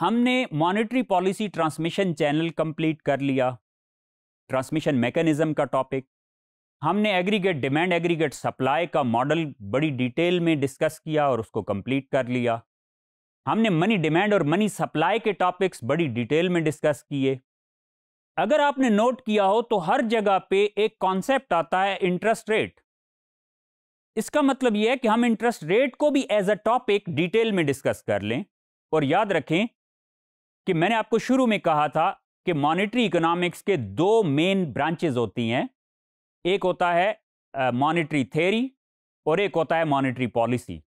हमने monetary policy transmission channel complete कर लिया ट्रांसमिशन मैकेनिज्म का टॉपिक हमने एग्रीगेट डिमांड एग्रीगेट सप्लाई का मॉडल बड़ी डिटेल में डिस्कस किया और उसको कंप्लीट कर लिया हमने मनी डिमांड और मनी सप्लाई के टॉपिक्स बड़ी डिटेल में डिस्कस किए अगर आपने नोट किया हो तो हर जगह पे एक कॉन्सेप्ट आता है इंटरेस्ट रेट इसका मतलब यह है कि हम इंटरेस्ट रेट को भी एज अ टॉपिक डिटेल में डिस्कस कर लें और याद रखें कि मैंने आपको शुरू में कहा था कि मॉनेटरी इकोनॉमिक्स के दो मेन ब्रांचेज होती हैं एक होता है मॉनेटरी थेरी और एक होता है मॉनेटरी पॉलिसी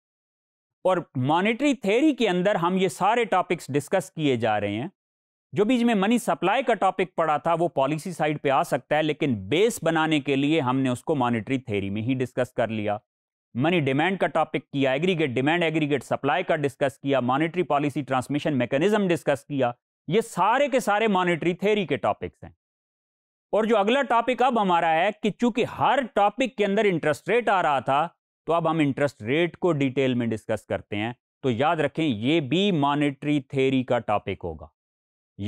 और मॉनेटरी थेरी के अंदर हम ये सारे टॉपिक्स डिस्कस किए जा रहे हैं जो बीच में मनी सप्लाई का टॉपिक पड़ा था वो पॉलिसी साइड पे आ सकता है लेकिन बेस बनाने के लिए हमने उसको मॉनेटरी थेरी में ही डिस्कस कर लिया मनी डिमांड का टॉपिक किया एग्रीगेट डिमांड एग्रीगेट सप्लाई का डिस्कस किया monetary policy transmission mechanism discuss किया ये सारे के सारे मॉनेटरी थेरी के टॉपिक्स हैं और जो अगला टॉपिक अब हमारा है कि चूंकि हर टॉपिक के अंदर इंटरेस्ट रेट आ रहा था तो अब हम इंटरेस्ट रेट को डिटेल में डिस्कस करते हैं तो याद रखें ये भी मॉनेटरी थेरी का टॉपिक होगा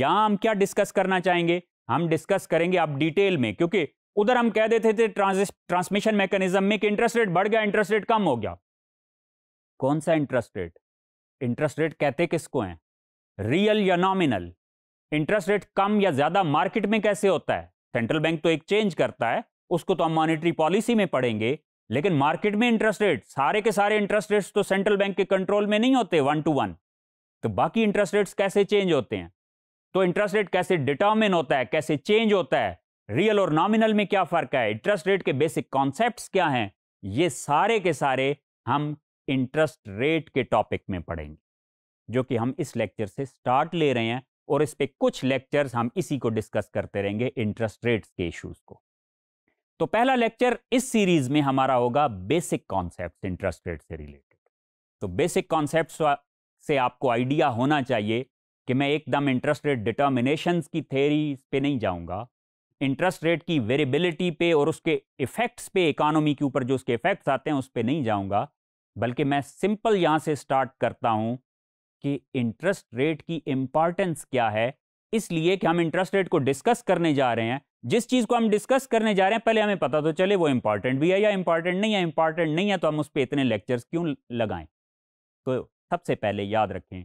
यहां हम क्या डिस्कस करना चाहेंगे हम डिस्कस करेंगे आप डिटेल में क्योंकि उधर हम कह देते थे ट्रांसमिशन मैकेनिज्म में कि इंटरेस्ट रेट बढ़ गया इंटरेस्ट रेट कम हो गया कौन सा इंटरेस्ट रेट इंटरेस्ट रेट कहते किसको हैं रियल या नॉमिनल इंटरेस्ट रेट कम या ज्यादा मार्केट में कैसे होता है सेंट्रल बैंक तो एक चेंज करता है उसको तो हम मॉनिटरी पॉलिसी में पढ़ेंगे लेकिन मार्केट में इंटरेस्ट रेट सारे के सारे इंटरेस्ट रेट्स तो सेंट्रल बैंक के कंट्रोल में नहीं होते वन टू वन तो बाकी इंटरेस्ट रेट्स कैसे चेंज होते हैं तो इंटरेस्ट रेट कैसे डिटर्मिन होता है कैसे चेंज होता है रियल और नॉमिनल में क्या फ़र्क है इंटरेस्ट रेट के बेसिक कॉन्सेप्ट क्या हैं ये सारे के सारे हम इंटरेस्ट रेट के टॉपिक में पढ़ेंगे जो कि हम इस लेक्चर से स्टार्ट ले रहे हैं और इस पर कुछ लेक्चर्स हम इसी को डिस्कस करते रहेंगे इंटरेस्ट रेट्स के इश्यूज को तो पहला लेक्चर इस सीरीज में हमारा होगा बेसिक कॉन्सेप्ट इंटरेस्ट रेट से रिलेटेड तो बेसिक कॉन्सेप्ट से आपको आइडिया होना चाहिए कि मैं एकदम इंटरेस्ट रेट डिटर्मिनेशन की थेरी पे नहीं जाऊंगा इंटरेस्ट रेट की वेरिएबिलिटी पे और उसके इफ़ेक्ट्स पे इकानमी के ऊपर जो उसके इफ़ेक्ट्स आते हैं उस पर नहीं जाऊँगा बल्कि मैं सिंपल यहाँ से स्टार्ट करता हूँ कि इंटरेस्ट रेट की इम्पॉर्टेंस क्या है इसलिए कि हम इंटरेस्ट रेट को डिस्कस करने जा रहे हैं जिस चीज़ को हम डिस्कस करने जा रहे हैं पहले हमें पता तो चले वो इंपॉर्टेंट भी है या इंपॉर्टेंट नहीं है इंपॉर्टेंट नहीं है तो हम उस पर इतने लेक्चर्स क्यों लगाएं तो सबसे पहले याद रखें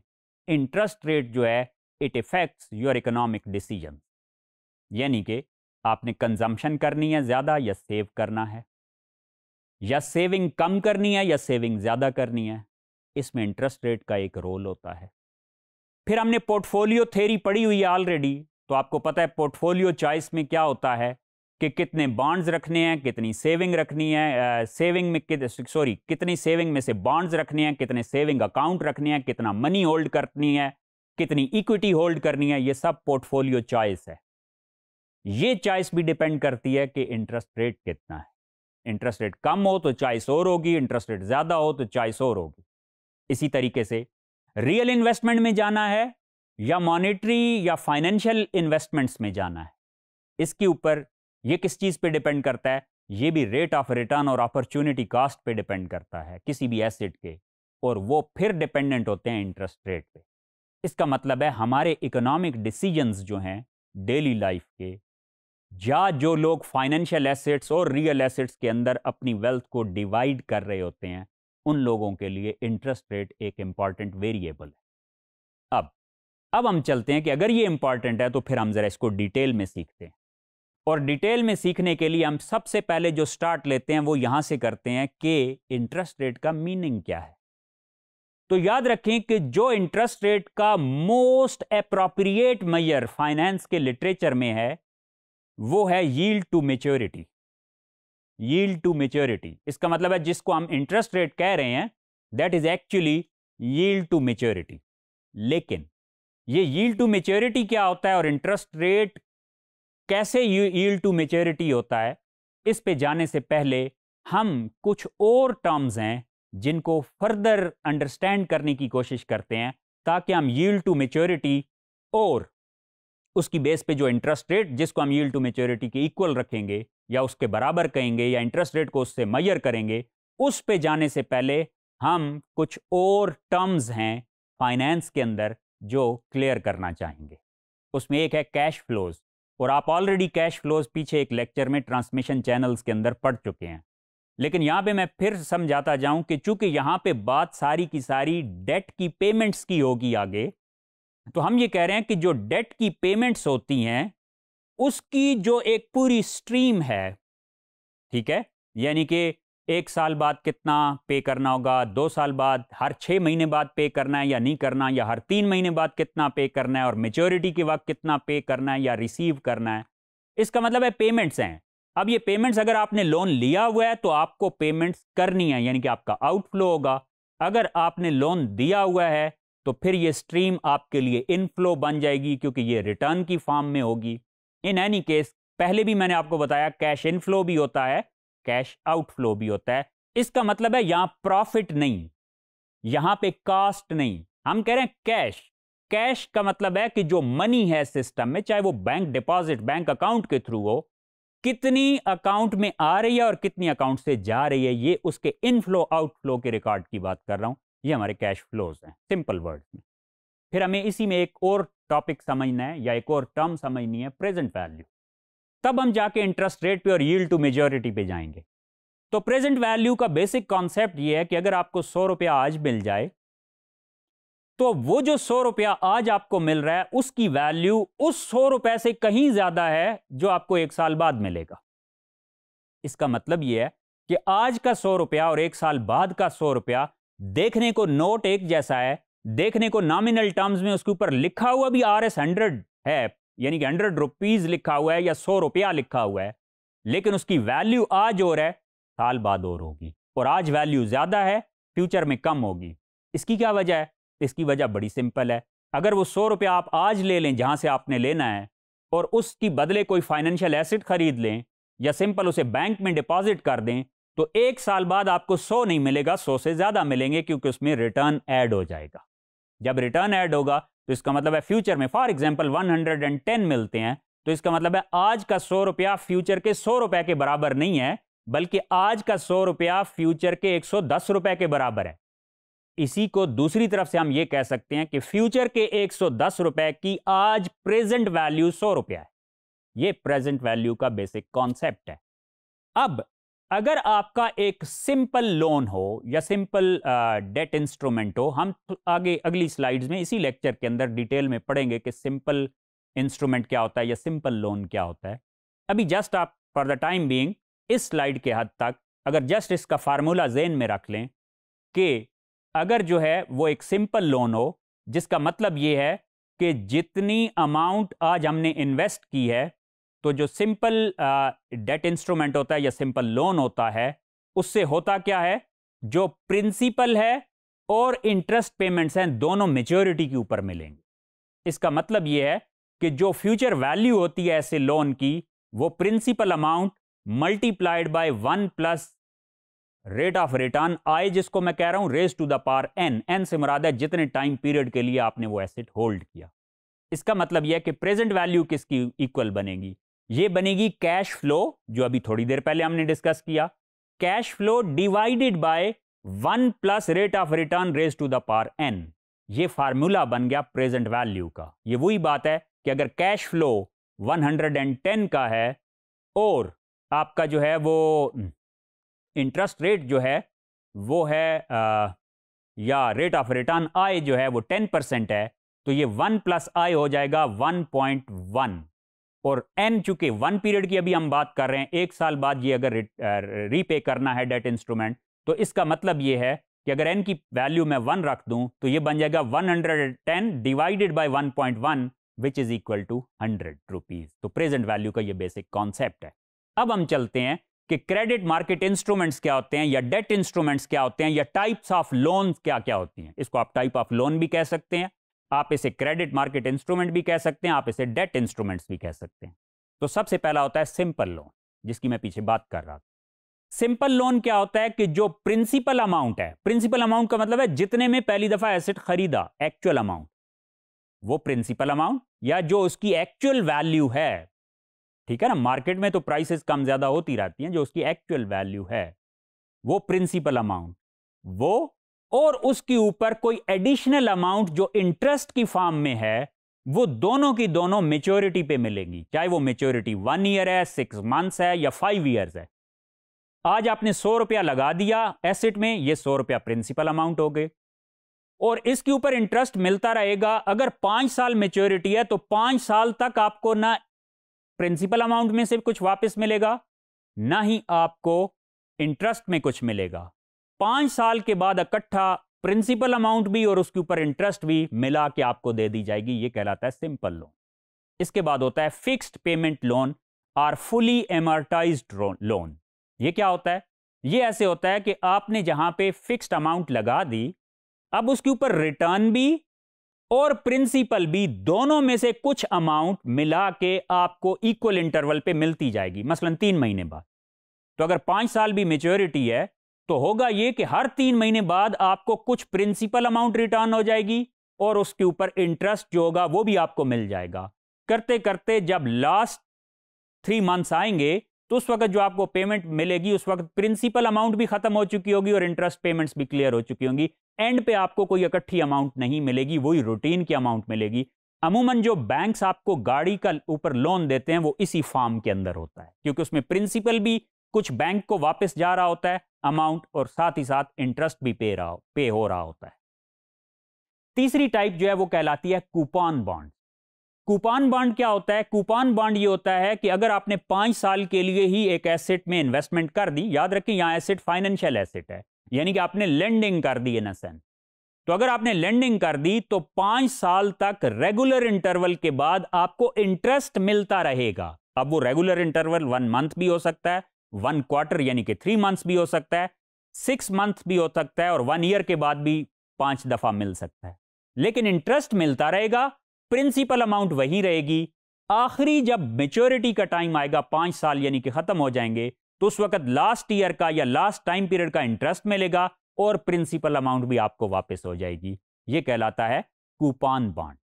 इंटरेस्ट रेट जो है it affects your economic decision यानी कि आपने कंजम्पशन करनी है ज़्यादा या सेव करना है या सेविंग कम करनी है या सेविंग ज़्यादा करनी है इसमें इंटरेस्ट रेट का एक रोल होता है फिर हमने पोर्टफोलियो थेरी पढ़ी हुई है ऑलरेडी तो आपको पता है पोर्टफोलियो चॉइस में क्या होता है कि कितने बॉन्ड्स रखने हैं कितनी सेविंग रखनी है आ, सेविंग में कित सॉरी कितनी सेविंग में से बॉन्ड्स रखने हैं कितने सेविंग अकाउंट रखने हैं कितना मनी होल्ड करनी है कितनी इक्विटी होल्ड करनी है ये सब पोर्टफोलियो चॉइस है ये चॉइस भी डिपेंड करती है कि इंटरेस्ट रेट कितना है इंटरेस्ट रेट कम हो तो चॉइस और होगी इंटरेस्ट रेट ज़्यादा हो तो चॉइस और होगी इसी तरीके से रियल इन्वेस्टमेंट में जाना है या मॉनेटरी या फाइनेंशियल इन्वेस्टमेंट्स में जाना है इसके ऊपर ये किस चीज़ पे डिपेंड करता है ये भी रेट ऑफ रिटर्न और अपॉर्चुनिटी कास्ट पे डिपेंड करता है किसी भी एसेट के और वो फिर डिपेंडेंट होते हैं इंटरेस्ट रेट पे इसका मतलब है हमारे इकोनॉमिक डिसीजंस जो हैं डेली लाइफ के या जो लोग फाइनेंशियल एसेट्स और रियल एसेट्स के अंदर अपनी वेल्थ को डिवाइड कर रहे होते हैं उन लोगों के लिए इंटरेस्ट रेट एक इंपॉर्टेंट वेरिएबल है अब अब हम चलते हैं कि अगर ये इंपॉर्टेंट है तो फिर हम ज़रा इसको डिटेल में सीखते हैं और डिटेल में सीखने के लिए हम सबसे पहले जो स्टार्ट लेते हैं वो यहां से करते हैं कि इंटरेस्ट रेट का मीनिंग क्या है तो याद रखें कि जो इंटरेस्ट रेट का मोस्ट अप्रोप्रिएट मैयर फाइनेंस के लिटरेचर में है वो है yield to maturity yield to maturity इसका मतलब है जिसको हम इंटरेस्ट रेट कह रहे हैं that is actually yield to maturity लेकिन ये यील्ड टू मेच्योरिटी क्या होता है और इंटरेस्ट रेट कैसे यील्ड टू मेच्योरिटी होता है इस पे जाने से पहले हम कुछ और टर्म्स हैं जिनको फर्दर अंडरस्टैंड करने की कोशिश करते हैं ताकि हम यील्ड टू मेच्योरिटी और उसकी बेस पे जो इंटरेस्ट रेट जिसको हम यील्ड टू मेच्योरिटी के इक्वल रखेंगे या उसके बराबर कहेंगे या इंटरेस्ट रेट को उससे मैयर करेंगे उस पे जाने से पहले हम कुछ और टर्म्स हैं फाइनेंस के अंदर जो क्लियर करना चाहेंगे उसमें एक है कैश फ्लोज और आप ऑलरेडी कैश फ्लोज पीछे एक लेक्चर में ट्रांसमिशन चैनल्स के अंदर पढ़ चुके हैं लेकिन यहाँ पे मैं फिर समझाता जाऊँ कि चूंकि यहाँ पे बात सारी की सारी डेट की पेमेंट्स की होगी आगे तो हम ये कह रहे हैं कि जो डेट की पेमेंट्स होती हैं उसकी जो एक पूरी स्ट्रीम है ठीक है यानी कि एक साल बाद कितना पे करना होगा दो साल बाद हर छः महीने बाद पे करना है या नहीं करना या हर तीन महीने बाद कितना पे करना है और मेच्योरिटी के वक्त कितना पे करना है या रिसीव करना है इसका मतलब है पेमेंट्स हैं अब ये पेमेंट्स अगर आपने लोन लिया हुआ है तो आपको पेमेंट्स करनी है यानी कि आपका आउटफ्लो होगा अगर आपने लोन दिया हुआ है तो फिर ये स्ट्रीम आपके लिए इनफ्लो बन जाएगी क्योंकि ये रिटर्न की फॉर्म में होगी इन एनी केस पहले भी मैंने आपको बताया कैश इनफ्लो भी होता है कैश आउटफ्लो भी होता है इसका मतलब है यहां प्रॉफिट नहीं यहां पे कास्ट नहीं हम कह रहे हैं कैश कैश का मतलब है कि जो मनी है सिस्टम में चाहे वो बैंक डिपॉजिट बैंक अकाउंट के थ्रू हो कितनी अकाउंट में आ रही है और कितनी अकाउंट से जा रही है ये उसके इनफ्लो आउटफ्लो के रिकॉर्ड की बात कर रहा हूं ये हमारे कैश फ्लोज हैं सिंपल वर्ड्स में फिर हमें इसी में एक और टॉपिक समझना है या एक और टर्म समझनी है प्रेजेंट वैल्यू तब हम जाके इंटरेस्ट रेट पे और यील्ड टू मेजोरिटी पे जाएंगे तो प्रेजेंट वैल्यू का बेसिक कॉन्सेप्ट ये है कि अगर आपको सौ रुपया आज मिल जाए तो वो जो सौ रुपया आज आपको मिल रहा है उसकी वैल्यू उस सौ रुपए से कहीं ज्यादा है जो आपको एक साल बाद मिलेगा इसका मतलब यह है कि आज का सौ रुपया और एक साल बाद का सौ रुपया देखने को नोट एक जैसा है देखने को नॉमिनल टर्म्स में उसके ऊपर लिखा हुआ भी आर एस हंड्रेड है यानी कि हंड्रेड रुपीज़ लिखा हुआ है या सौ रुपया लिखा हुआ है लेकिन उसकी वैल्यू आज और है साल बाद और होगी और आज वैल्यू ज़्यादा है फ्यूचर में कम होगी इसकी क्या वजह है इसकी वजह बड़ी सिंपल है अगर वो सौ रुपया आप आज ले लें जहाँ से आपने लेना है और उसकी बदले कोई फाइनेंशियल एसेट खरीद लें या सिंपल उसे बैंक में डिपॉजिट कर दें तो एक साल बाद आपको सौ नहीं मिलेगा सौ से ज़्यादा मिलेंगे क्योंकि उसमें रिटर्न ऐड हो जाएगा जब रिटर्न ऐड होगा तो इसका मतलब है फ्यूचर में फॉर एग्जाम्पल 110 मिलते हैं तो इसका मतलब है आज का सौ रुपया फ्यूचर के सौ रुपए के बराबर नहीं है बल्कि आज का सौ रुपया फ्यूचर के एक सौ दस रुपए के बराबर है इसी को दूसरी तरफ से हम ये कह सकते हैं कि फ्यूचर के एक सौ दस रुपए की आज प्रेजेंट वैल्यू सौ रुपया है ये प्रेजेंट वैल्यू का बेसिक कॉन्सेप्ट है अब अगर आपका एक सिंपल लोन हो या सिंपल डेट इंस्ट्रूमेंट हो हम तो आगे अगली स्लाइड्स में इसी लेक्चर के अंदर डिटेल में पढ़ेंगे कि सिंपल इंस्ट्रूमेंट क्या होता है या सिंपल लोन क्या होता है अभी जस्ट आप फॉर द टाइम बीइंग इस स्लाइड के हद तक अगर जस्ट इसका फार्मूला जेन में रख लें कि अगर जो है वो एक सिंपल लोन हो जिसका मतलब ये है कि जितनी अमाउंट आज हमने इन्वेस्ट की है तो जो सिंपल डेट इंस्ट्रूमेंट होता है या सिंपल लोन होता है उससे होता क्या है जो प्रिंसिपल है और इंटरेस्ट पेमेंट्स हैं दोनों मेच्योरिटी के ऊपर मिलेंगे इसका मतलब यह है कि जो फ्यूचर वैल्यू होती है ऐसे लोन की वो principal amount multiplied by one plus rate of return आए जिसको मैं कह रहा हूं raise to the power n n से मुराद है जितने टाइम पीरियड के लिए आपने वो एसेट होल्ड किया इसका मतलब यह है कि प्रेजेंट वैल्यू किसकी इक्वल बनेगी ये बनेगी कैश फ्लो जो अभी थोड़ी देर पहले हमने डिस्कस किया cash flow divided by one plus rate of return raise to the power n ये फार्मूला बन गया प्रेजेंट वैल्यू का ये वही बात है कि अगर कैश फ्लो 110 का है और आपका जो है वो इंटरेस्ट रेट जो है वो है आ, या रेट ऑफ रिटर्न आय जो है वो 10 परसेंट है तो ये 1 प्लस आय हो जाएगा 1.1 और एन चूंकि वन पीरियड की अभी हम बात कर रहे हैं एक साल बाद ये अगर रीपे करना है डेट इंस्ट्रूमेंट तो इसका मतलब ये है कि अगर एन की वैल्यू मैं वन रख दूं तो ये बन जाएगा one hundred ten divided by one which is equal to hundred rupees तो प्रेजेंट वैल्यू का ये बेसिक कॉन्सेप्ट है अब हम चलते हैं कि क्रेडिट मार्केट इंस्ट्रूमेंट्स क्या होते हैं या डेट इंस्ट्रूमेंट्स क्या होते हैं या टाइप्स ऑफ लोन क्या क्या होती हैं इसको आप टाइप ऑफ लोन भी कह सकते हैं आप इसे क्रेडिट मार्केट इंस्ट्रूमेंट भी कह सकते हैं आप इसे डेट इंस्ट्रूमेंट्स भी कह सकते हैं तो सबसे पहला होता है सिंपल लोन जिसकी मैं पीछे बात कर रहा था सिंपल लोन क्या होता है कि जो प्रिंसिपल अमाउंट है प्रिंसिपल अमाउंट का मतलब है जितने में पहली दफा एसेट खरीदा एक्चुअल अमाउंट वो प्रिंसिपल अमाउंट या जो उसकी एक्चुअल वैल्यू है ठीक है ना मार्केट में तो प्राइसेस कम ज्यादा होती रहती हैं जो उसकी एक्चुअल वैल्यू है वो प्रिंसिपल अमाउंट वो और उसके ऊपर कोई एडिशनल अमाउंट जो इंटरेस्ट की फॉर्म में है वो दोनों की दोनों मेच्योरिटी पे मिलेंगी चाहे वो मेच्योरिटी वन ईयर है सिक्स मंथ्स है या फाइव ईयर्स है आज आपने सौ रुपया लगा दिया एसेट में ये सौ रुपया प्रिंसिपल अमाउंट हो गए और इसके ऊपर इंटरेस्ट मिलता रहेगा अगर पांच साल मेच्योरिटी है तो पांच साल तक आपको ना प्रिंसिपल अमाउंट में से कुछ वापस मिलेगा ना ही आपको इंटरेस्ट में कुछ मिलेगा पांच साल के बाद इकट्ठा प्रिंसिपल अमाउंट भी और उसके ऊपर इंटरेस्ट भी मिला के आपको दे दी जाएगी ये कहलाता है सिंपल लोन इसके बाद होता है fixed payment loan or fully amortized loan ये क्या होता है ये ऐसे होता है कि आपने जहां पे फिक्स्ड अमाउंट लगा दी अब उसके ऊपर रिटर्न भी और प्रिंसिपल भी दोनों में से कुछ अमाउंट मिला के आपको इक्वल इंटरवल पे मिलती जाएगी मसलन तीन महीने बाद तो अगर पांच साल भी मेच्योरिटी है तो होगा ये कि हर तीन महीने बाद आपको कुछ प्रिंसिपल अमाउंट रिटर्न हो जाएगी और उसके ऊपर इंटरेस्ट जो होगा वो भी आपको मिल जाएगा करते करते जब लास्ट थ्री मंथ्स आएंगे तो उस वक्त जो आपको पेमेंट मिलेगी उस वक्त प्रिंसिपल अमाउंट भी खत्म हो चुकी होगी और इंटरेस्ट पेमेंट्स भी क्लियर हो चुकी होंगी एंड पे आपको कोई इकट्ठी अमाउंट नहीं मिलेगी वही रूटीन की अमाउंट मिलेगी अमूमन जो बैंक्स आपको गाड़ी का ऊपर लोन देते हैं वो इसी फॉर्म के अंदर होता है क्योंकि उसमें प्रिंसिपल भी कुछ बैंक को वापस जा रहा होता है अमाउंट और साथ ही साथ इंटरेस्ट भी पे रहा पे हो रहा होता है तीसरी टाइप जो है वो कहलाती है कूपन बॉन्ड कूपन बॉन्ड क्या होता है कूपन बॉन्ड ये होता है कि अगर आपने पांच साल के लिए ही एक एसेट में इन्वेस्टमेंट कर दी याद रखें यहां एसेट फाइनेंशियल एसेट है यानी कि आपने लेंडिंग कर दी इन असेंस तो अगर आपने लेंडिंग कर दी तो पांच साल तक रेगुलर इंटरवल के बाद आपको इंटरेस्ट मिलता रहेगा अब वो रेगुलर इंटरवल वन मंथ भी हो सकता है वन क्वार्टर यानी कि थ्री मंथ्स भी हो सकता है सिक्स मंथ भी हो सकता है और वन ईयर के बाद भी पांच दफा मिल सकता है लेकिन इंटरेस्ट मिलता रहेगा प्रिंसिपल अमाउंट वही रहेगी आखिरी जब मेच्योरिटी का टाइम आएगा पांच साल यानी कि खत्म हो जाएंगे तो उस वक्त लास्ट ईयर का या लास्ट टाइम पीरियड का इंटरेस्ट मिलेगा और प्रिंसिपल अमाउंट भी आपको वापस हो जाएगी ये कहलाता है कूपान बॉन्ड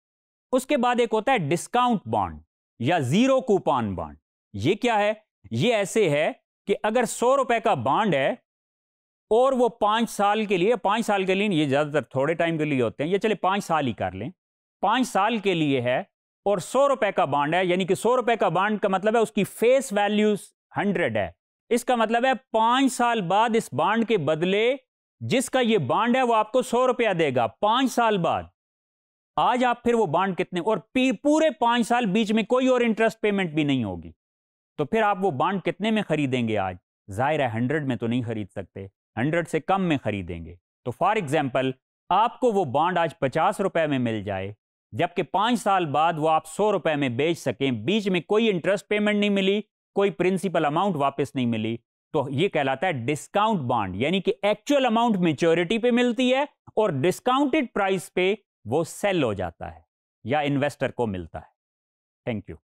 उसके बाद एक होता है डिस्काउंट बॉन्ड या जीरो कूपान बॉन्ड ये क्या है ये ऐसे है कि अगर सौ रुपए का बांड है और वो पांच साल के लिए पांच साल के लिए ये ज़्यादातर थोड़े टाइम के लिए होते हैं ये चले पांच साल ही कर लें पांच साल के लिए है और सौ रुपए का बांड है यानी कि सौ रुपए का बांड का मतलब है उसकी फेस वैल्यू हंड्रेड है इसका मतलब है पांच साल बाद इस बांड के बदले जिसका ये बांड है वो आपको सौ रुपया देगा पांच साल बाद आज आप फिर वो बांड कितने और पूरे पांच साल बीच में कोई और इंटरेस्ट पेमेंट भी नहीं होगी तो फिर आप वो बांड कितने में खरीदेंगे आज ज़ाहिर है हंड्रेड में तो नहीं खरीद सकते हंड्रेड से कम में खरीदेंगे तो फॉर एग्जाम्पल आपको वो बांड आज पचास रुपये में मिल जाए जबकि पाँच साल बाद वो आप सौ रुपये में बेच सकें बीच में कोई इंटरेस्ट पेमेंट नहीं मिली कोई प्रिंसिपल अमाउंट वापस नहीं मिली तो ये कहलाता है डिस्काउंट बांड यानी कि एक्चुअल अमाउंट मेच्योरिटी पे मिलती है और डिस्काउंटेड प्राइस पे वो सेल हो जाता है या इन्वेस्टर को मिलता है थैंक यू